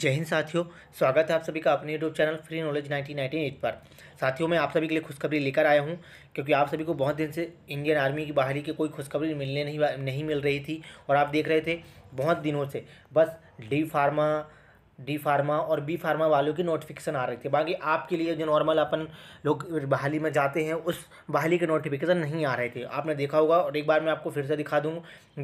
जय हिंद साथियों स्वागत है आप सभी का अपने YouTube channel free knowledge nineteen nineteen eight पर साथियों मैं आप सभी के लिए खुशखबरी लेकर आया हूं क्योंकि आप सभी को बहुत दिन से इंडियन आर्मी की बाहरी की कोई खुशखबरी मिलने नहीं नहीं मिल रही थी और आप देख रहे थे बहुत दिनों से बस डी फार्मा डी फार्मा और बी फार्मा वालों की नोटिफिकेशन आ रही थी बाकी आपके लिए जो नॉर्मल अपन लोग बहाली में जाते हैं उस बहाली के नोटिफिकेशन नहीं आ रहे थे आपने देखा होगा और एक बार मैं आपको फिर से दिखा दूँ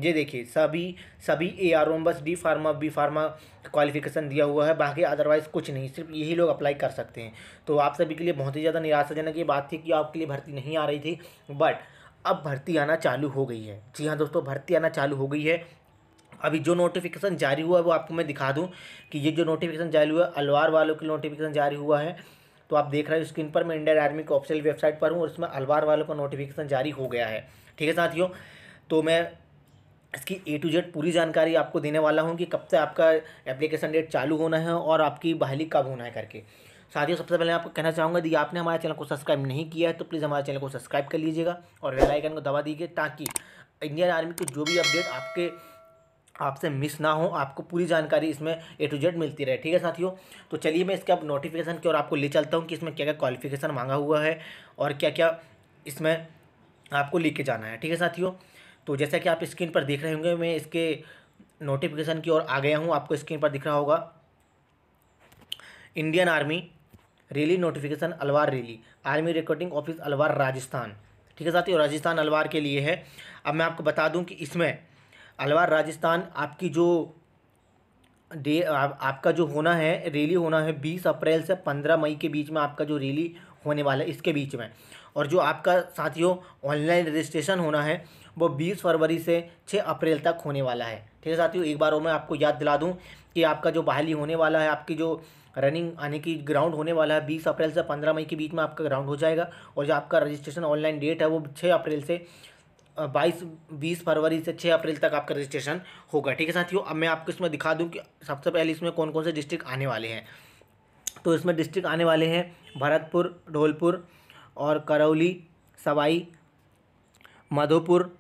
ये देखिए सभी सभी ए आर ओम बस D pharma B pharma qualification दिया हुआ है बाकी अदरवाइज़ कुछ नहीं सिर्फ यही लोग अप्लाई कर सकते हैं तो आप सभी के लिए बहुत ही ज़्यादा निराशाजनक ये बात थी कि आपके लिए भर्ती नहीं आ रही थी बट अब भर्ती आना चालू हो गई है जी हाँ दोस्तों भर्ती आना चालू हो गई है अभी जो नोटिफिकेशन जारी हुआ है वो आपको मैं दिखा दूँ कि ये जो नोटिफिकेशन जारी हुआ है अलवार वालों के नोटिफिकेशन जारी हुआ है तो आप देख रहे हो स्क्रीन पर मैं इंडियन आर्मी की ऑफिशियल वेबसाइट पर हूँ और इसमें अलवार वालों का नोटिफिकेशन जारी हो गया है ठीक है साथियों तो मैं इसकी ए टू जेड पूरी जानकारी आपको देने वाला हूँ कि कब से आपका एप्लीकेशन डेट चालू होना है और आपकी बहाली कब होना है करके साथियों सबसे पहले आपको कहना चाहूँगा यदि आपने हमारे चैनल को सब्सक्राइब नहीं किया है तो प्लीज़ हमारे चैनल को सब्सक्राइब कर लीजिएगा और बेल आइकन को दबा दीजिए ताकि इंडियन आर्मी की जो भी अपडेट आपके आपसे मिस ना हो आपको पूरी जानकारी इसमें ए टू जेड मिलती रहे ठीक है साथियों तो चलिए मैं इसके अब नोटिफिकेशन की ओर आपको ले चलता हूँ कि इसमें क्या क्या क्वालिफिकेशन मांगा हुआ है और क्या क्या इसमें आपको लेके जाना है ठीक है साथियों तो जैसा कि आप स्क्रीन पर देख रहे होंगे मैं इसके नोटिफिकेशन की ओर आ गया हूँ आपको स्क्रीन पर दिख रहा होगा Indian army rally notification Alwar rally army recruiting office Alwar Rajasthan ठीक है साथियों राजस्थान अलवार के लिए है अब मैं आपको बता दूं कि इसमें अलवर राजस्थान आपकी जो डे आप, आपका जो होना है रैली होना है बीस अप्रैल से पंद्रह मई के बीच में आपका जो रैली होने वाला है इसके बीच में और जो आपका साथियों ऑनलाइन रजिस्ट्रेशन होना है वो बीस फरवरी से छः अप्रैल तक होने वाला है ठीक है साथियों एक बार और मैं आपको याद दिला दूँ कि आपका जो बहाली होने वाला है आपकी जो रनिंग आने की ग्राउंड होने वाला है बीस अप्रैल से पंद्रह मई के बीच में आपका ग्राउंड हो जाएगा और जो आपका रजिस्ट्रेशन ऑनलाइन डेट है वो छः अप्रैल से बाईस बीस फरवरी से छः अप्रैल तक आपका रजिस्ट्रेशन होगा ठीक है साथियों अब मैं आपको इसमें दिखा दूँ कि सबसे पहले इसमें कौन कौन से डिस्ट्रिक्ट आने वाले हैं तो इसमें डिस्ट्रिक्ट आने वाले हैं भरतपुर ढोलपुर और करौली सवाई मधोपुर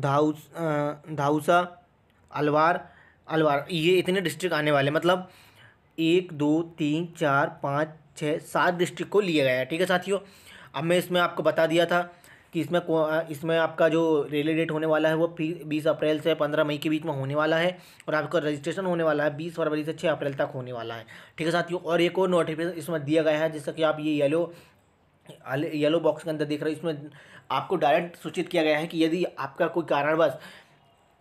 धाउस धाउसा अलवार अलवार ये इतने डिस्ट्रिक्ट आने वाले मतलब एक दो तीन चार पाँच छः सात डिस्ट्रिक्ट को लिया गया है ठीक है साथियों अब मैं इसमें आपको बता दिया था कि इसमें इसमें आपका जो रेलवे डेट होने वाला है वो बीस अप्रैल से पंद्रह मई के बीच में होने वाला है और आपका रजिस्ट्रेशन होने वाला है बीस फरवरी से छः अप्रैल तक होने वाला है ठीक है साथियों और एक और नोटिफिकेशन इसमें दिया गया है जिससे कि आप ये येलो येलो बॉक्स के अंदर देख रहे हो इसमें आपको डायरेक्ट सूचित किया गया है कि यदि आपका कोई कारणवश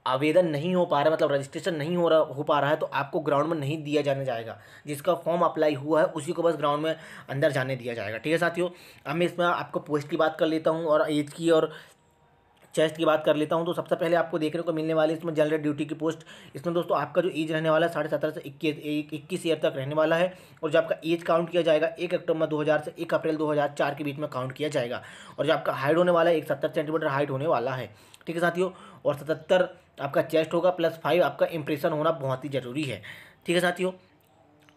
आवेदन नहीं हो पा रहा मतलब रजिस्ट्रेशन नहीं हो रहा हो पा रहा है तो आपको ग्राउंड में नहीं दिया जाने जाएगा जिसका फॉर्म अप्लाई हुआ है उसी को बस ग्राउंड में अंदर जाने दिया जाएगा ठीक है साथियों अब मैं इसमें आपको पोस्ट की बात कर लेता हूँ और एज की और चेस्ट की बात कर लेता हूँ तो सबसे पहले आपको देखने को मिलने वाली इसमें जनरल ड्यूटी की पोस्ट इसमें दोस्तों आपका जो एज रहने वाला है साढ़े सत्रह से इक्कीस इक्कीस ईयर तक रहने वाला है और जो आपका एज काउंट किया जाएगा एक अक्टूबर दो हज़ार से एक अप्रैल दो हज़ार चार के बीच में काउंट किया जाएगा और जो आपका हाइट होने वाला है एक सत्तर सेंटीमीटर हाइट होने वाला है ठीक है साथियों और सतहत्तर आपका चेस्ट होगा प्लस फाइव आपका इंप्रेशन होना बहुत ही ज़रूरी है ठीक है साथियों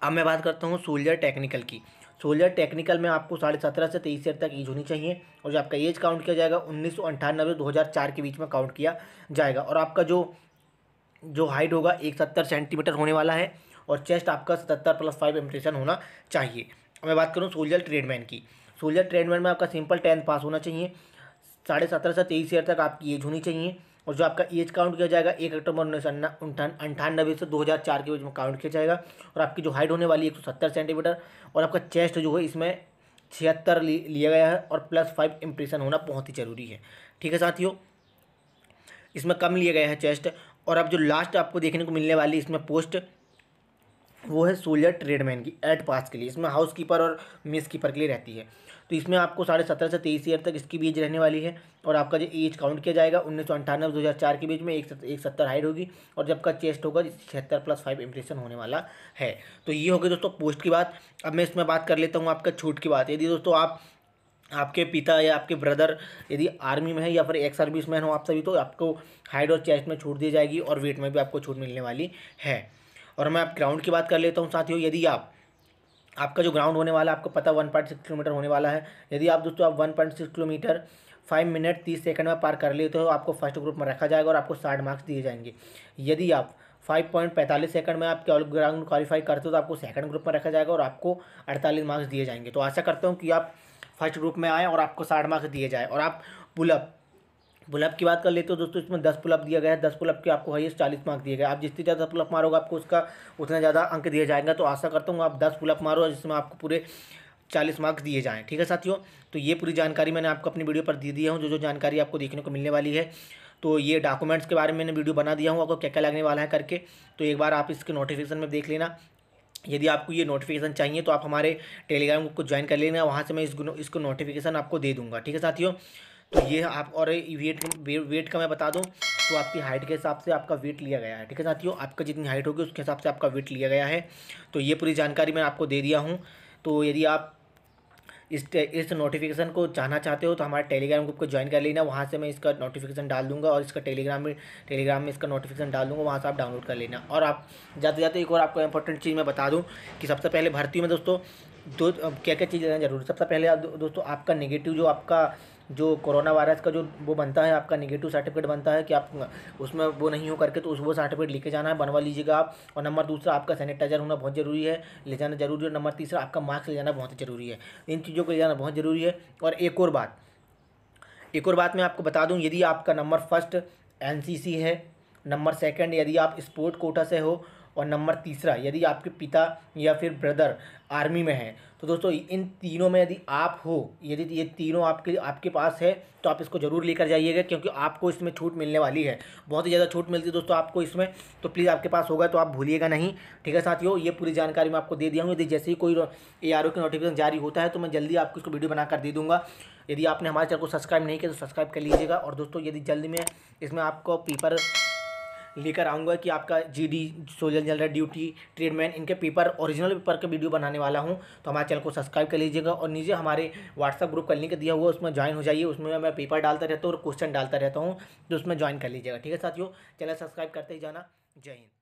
अब मैं बात करता हूँ सोल्जर टेक्निकल की सोल्जर टेक्निकल में आपको साढ़े सत्रह से तेईस ईयर तक एज होनी चाहिए और जो आपका एज काउंट किया जाएगा उन्नीस सौ अंठानबे दो हज़ार चार के बीच में काउंट किया जाएगा और आपका जो जो हाइट होगा एक सत्तर सेंटीमीटर होने वाला है और चेस्ट आपका सतहत्तर प्लस फाइव इम्प्रेशन होना चाहिए मैं बात करूँ सोल्जर ट्रेडमैन की सोल्जर ट्रेडमैन में आपका सिंपल टेंथ पास होना चाहिए साढ़े सत्रह से तेईस ईयर तक आपकी एज होनी चाहिए और जो आपका एज काउंट किया जाएगा एक अक्टूबर उन्नीस सौ अंठानबे से 2004 के बीच में काउंट किया जाएगा और आपकी जो हाइट होने वाली है एक सेंटीमीटर और आपका चेस्ट जो है इसमें छिहत्तर लिया गया है और प्लस फाइव इम्प्रेशन होना बहुत ही ज़रूरी है ठीक है साथियों इसमें कम लिया गया है चेस्ट और अब जो लास्ट आपको देखने को मिलने वाली इसमें पोस्ट वो है सोलह ट्रेडमैन की एट पास के लिए इसमें हाउस कीपर और मेस कीपर के लिए रहती है तो इसमें आपको साढ़े सत्रह से तेईस ईयर तक इसकी बीज रहने वाली है और आपका जो एज काउंट किया जाएगा उन्नीस सौ अंठानवे दो हज़ार चार के बीच में एक सत्तर, एक सत्तर हाइट होगी और जब का चेस्ट होगा तो छिहत्तर प्लस फाइव इंप्रेशन होने वाला है तो ये हो गया दोस्तों पोस्ट की बात अब मैं इसमें बात कर लेता हूँ आपका छूट की बात यदि दोस्तों आप आपके पिता या आपके ब्रदर यदि आर्मी में है या फिर एक सर्विस मैन हो आप सभी तो आपको हाइट और चेस्ट में छूट दी जाएगी और वेट में भी आपको छूट मिलने वाली है और मैं आप ग्राउंड की बात कर लेता हूँ साथियों यदि आप आपका जो ग्राउंड होने वाला है आपको पता वन पॉइंट सिक्स किलोमीटर होने वाला है यदि आप दोस्तों आप one point six kilometre five minute तीस सेकंड में पार कर लेते हो आपको फर्स्ट ग्रुप में रखा जाएगा और आपको साठ मार्क्स दिए जाएंगे यदि आप फाइव पॉइंट पैंतालीस सेकंड में आपके ऑल ग्राउंड क्वालिफाई करते हो तो आपको सेकंड ग्रुप में रखा जाएगा और आपको अड़तालीस मार्क्स दिए जाएंगे तो आशा करता हूँ कि आप फर्स्ट ग्रुप में आएँ और आपको साठ मार्क्स दिए जाए और आप पुलअप पुलअप की बात कर लेते हो दोस्तों इसमें दस पुलअप दिया गया है दस पुलअप के आपको हाइएस्ट चालीस मार्क्स दिए गए आप जितनी ज़्यादा पुलअप मारोगे आपको उसका उतना ज़्यादा अंक दिया जाएगा तो आशा करता हूँ आप दस पुलअप मारो जिसमें आपको पूरे चालीस मार्क्स दिए जाएँ ठीक है साथियों तो ये पूरी जानकारी मैंने आपको अपनी वीडियो पर दे दिया हूँ जो जो जानकारी आपको देखने को मिलने वाली है तो ये डॉक्यूमेंट्स के बारे में मैंने वीडियो बना दिया हूँ आपको क्या क्या लगने वाला है करके तो एक बार आप इसके नोटिफिकेशन में देख लेना यदि आपको ये नोटिफिकेशन चाहिए तो आप हमारे टेलीग्राम को ज्वाइन कर लेना वहाँ से मैं इस इसको नोटिफिकेशन आपको दे दूँगा ठीक है साथियों तो ये आप और वेट वेट का मैं बता दूँ तो आपकी हाइट के हिसाब से आपका वेट लिया गया है ठीक है साथियों आपका जितनी हाइट होगी उसके हिसाब से आपका वेट लिया गया है तो ये पूरी जानकारी मैं आपको दे दिया हूँ तो यदि आप इस इस नोटिफिकेशन को जाना चाहते हो तो हमारे टेलीग्राम ग्रुप को ज्वाइन कर लेना वहाँ से मैं इसका नोटिफिकेशन डाल दूँगा और इसका टेलीग्राम में टेलीग्राम में इसका नोटिफिकेशन डाल दूँगा वहाँ से आप डाउनलोड कर लेना और आप जाते जाते एक और आपको इंपॉर्टेंट चीज़ मैं बता दूँ कि सबसे पहले भर्ती में दोस्तों दो क्या क्या चीज़ें जरूरी सबसे पहले दो, दोस्तों आपका नेगेटिव जो आपका जो कोरोना वायरस का जो वो बनता है आपका निगेटिव सर्टिफिकेट बनता है कि आप उसमें वो नहीं हो करके तो उस वो सर्टिफिकेट लेके जाना है बनवा लीजिएगा आप और नंबर दूसरा आपका सैनिटाइजर होना बहुत ज़रूरी है ले जाना जरूरी है नंबर तीसरा आपका मास्क ले जाना बहुत ज़रूरी है इन चीज़ों को ले जाना बहुत ज़रूरी है और एक और बात एक और बात मैं आपको बता दूँ यदि आपका नंबर फर्स्ट एन है नंबर सेकेंड यदि आप स्पोर्ट कोटा से हो और नंबर तीसरा यदि आपके पिता या फिर ब्रदर आर्मी में है तो दोस्तों इन तीनों में यदि आप हो यदि ये तीनों आपके आपके पास है तो आप इसको ज़रूर लेकर जाइएगा क्योंकि आपको इसमें छूट मिलने वाली है बहुत ही ज़्यादा छूट मिलती है दोस्तों आपको इसमें तो प्लीज़ आपके पास होगा तो आप भूलिएगा नहीं ठीक है साथियों ये पूरी जानकारी मैं आपको दे दिया हूँ यदि जैसे ही कोई ए आर की नोटिफिकेशन जारी होता है तो मैं जल्दी आपको इसको वीडियो बनाकर दे दूँगा यदि आपने हमारे चैनल को सब्सक्राइब नहीं किया तो सब्सक्राइब कर लीजिएगा और दोस्तों यदि जल्दी में इसमें आपको पेपर लेकर आऊँगा कि आपका G D social general duty tradesman इनके पेपर ओरिजिनल पेपर के वीडियो बनाने वाला हूँ तो हमारे चैनल को सब्सक्राइब कर लीजिएगा और नीचे हमारे व्हाट्सअप ग्रुप का लिंक दिया हुआ उसमें ज्वाइन हो जाइए उसमें मैं पेपर डालता रहता हूँ और क्वेश्चन डालता रहता हूँ तो उसमें ज्वाइन कर लीजिएगा ठीक है साथियों चैनल सब्सक्राइब करते ही जाना जय हिंद